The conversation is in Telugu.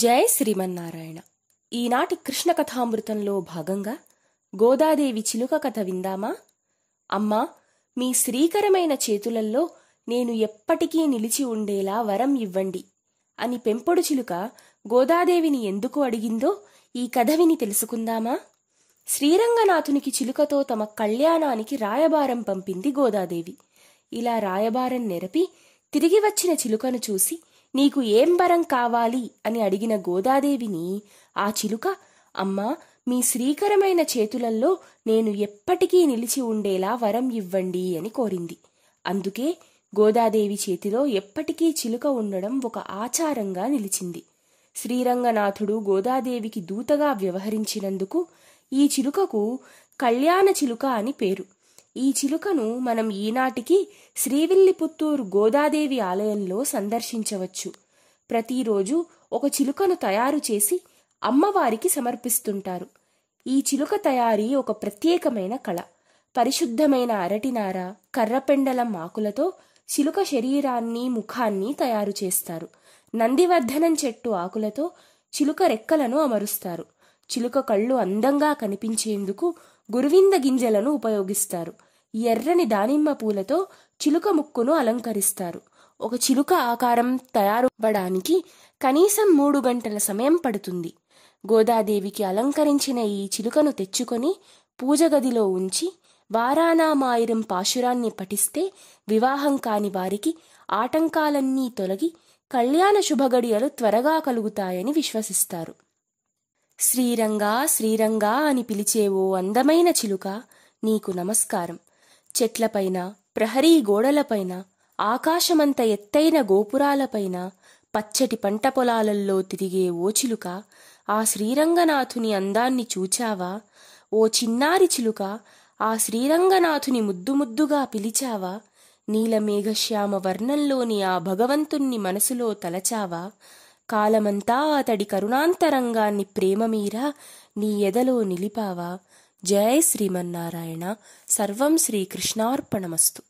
జయ శ్రీమన్నారాయణ ఈనాటి కృష్ణ కథామృతంలో భాగంగా గోదాదేవి చిలుక కథ విందామా అమ్మా మీ శ్రీకరమైన చేతులల్లో నేను ఎప్పటికీ నిలిచి ఉండేలా వరం ఇవ్వండి అని పెంపుడు చిలుక గోదాదేవిని ఎందుకు అడిగిందో ఈ కథ విని తెలుసుకుందామా శ్రీరంగనాథునికి చిలుకతో తమ కళ్యాణానికి రాయబారం పంపింది గోదాదేవి ఇలా రాయబారం నెరపి తిరిగి వచ్చిన చిలుకను చూసి నీకు ఏం వరం కావాలి అని అడిగిన గోదాదేవిని ఆ చిలుక అమ్మా మీ శ్రీకరమైన చేతులల్లో నేను ఎప్పటికీ నిలిచి ఉండేలా వరం ఇవ్వండి అని కోరింది అందుకే గోదాదేవి చేతిలో ఎప్పటికీ చిలుక ఉండడం ఒక ఆచారంగా నిలిచింది శ్రీరంగనాథుడు గోదాదేవికి దూతగా వ్యవహరించినందుకు ఈ చిలుకకు కళ్యాణ చిలుక అని పేరు ఈ చిలుకను మనం ఈనాటికి శ్రీవిల్లిపుత్తూరు గోదాదేవి ఆలయంలో సందర్శించవచ్చు ప్రతిరోజు ఒక చిలుకను తయారు చేసి అమ్మవారికి సమర్పిస్తుంటారు ఈ చిలుక తయారీ ఒక ప్రత్యేకమైన కళ పరిశుద్ధమైన అరటినార కర్రపెండలం ఆకులతో చిలుక శరీరాన్ని ముఖాన్ని తయారు చేస్తారు నందివర్ధనం చెట్టు ఆకులతో చిలుక రెక్కలను అమరుస్తారు చిలుక కళ్ళు అందంగా కనిపించేందుకు గురువింద గింజలను ఉపయోగిస్తారు ఎర్రని దానిమ్మ పూలతో చిలుక ముక్కును అలంకరిస్తారు ఒక చిలుక ఆకారం తయారవ్వడానికి కనీసం మూడు గంటల సమయం పడుతుంది గోదాదేవికి అలంకరించిన ఈ చిలుకను తెచ్చుకొని పూజ గదిలో ఉంచి వారాణామాయిరం పాశురాన్ని పఠిస్తే వివాహం కాని వారికి ఆటంకాలన్నీ తొలగి కళ్యాణ శుభగడియలు త్వరగా కలుగుతాయని విశ్వసిస్తారు శ్రీరంగా శ్రీరంగా అని పిలిచే ఓ అందమైన చిలుక నీకు నమస్కారం చెట్లపైన ప్రహరీ గోడలపైన ఆకాశమంత ఎత్తైన గోపురాలపైన పచ్చటి పంట పొలాలల్లో తిరిగే ఓచిలుక ఆ శ్రీరంగనాథుని అందాన్ని చూచావా ఓ చిన్నారి చిలుక ఆ శ్రీరంగనాథుని ముద్దు ముద్దుగా పిలిచావా నీలమేఘశ్యామ వర్ణంలోని ఆ భగవంతుణ్ణి మనసులో తలచావా కాలమంతా అతడి కరుణాంతరంగాన్ని ప్రేమమీరా నీ ఎదలో నిలిపావా జయ శ్రీమన్నారాయణ సర్వం శ్రీకృష్ణార్పణమస్తు